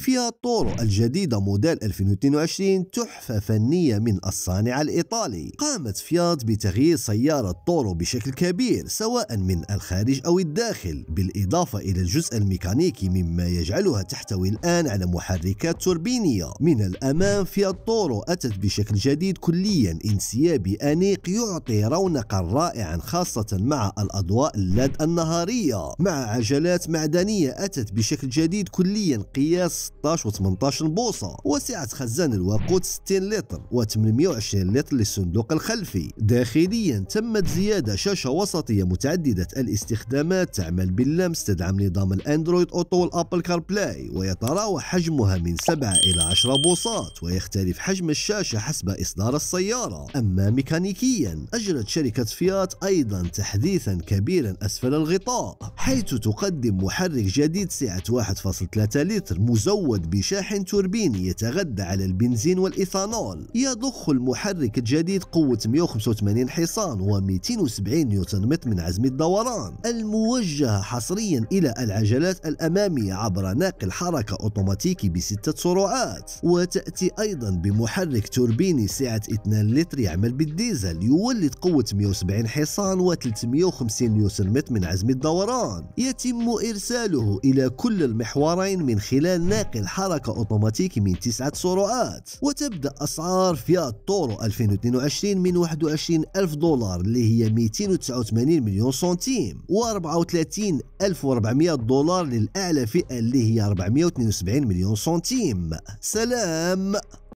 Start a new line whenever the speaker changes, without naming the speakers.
فيها طورو الجديدة موديل 2022 تحفة فنية من الصانع الإيطالي قامت فيات بتغيير سيارة طورو بشكل كبير سواء من الخارج أو الداخل بالإضافة إلى الجزء الميكانيكي مما يجعلها تحتوي الآن على محركات توربينية من الأمام فيات طورو أتت بشكل جديد كليا انسيابي أنيق يعطي رونقا رائعا خاصة مع الأضواء اللاد النهارية مع عجلات معدنية أتت بشكل جديد كليا قياس 16 و18 بوصه وسعه خزان الوقود 60 لتر و820 لتر للصندوق الخلفي داخليا تمت زياده شاشه وسطيه متعدده الاستخدامات تعمل باللمس تدعم نظام الاندرويد اوتو والابل كار بلاي ويتراوح حجمها من 7 الى 10 بوصات ويختلف حجم الشاشه حسب اصدار السياره اما ميكانيكيا اجرت شركه فيات ايضا تحديثا كبيرا اسفل الغطاء حيث تقدم محرك جديد سعه 1.3 لتر مزود مزود بشاحن توربيني يتغذى على البنزين والإيثانول يضخ المحرك الجديد قوة 185 حصان و270 نيوتن متر من عزم الدوران الموجهة حصريا إلى العجلات الأمامية عبر ناقل حركة أوتوماتيكي بستة سرعات وتأتي أيضا بمحرك توربيني سعة 2 لتر يعمل بالديزل يولد قوة 170 حصان و350 نيوتن متر من عزم الدوران يتم إرساله إلى كل المحورين من خلال ناقل الحركة أوتوماتيكي من تسعة سرعات وتبدأ أسعار فيات تورو 2022 من 21 ألف دولار اللي هي 289 مليون سنتيم و 34 34400 دولار للأعلى فئة اللي هي 472 مليون سنتيم سلام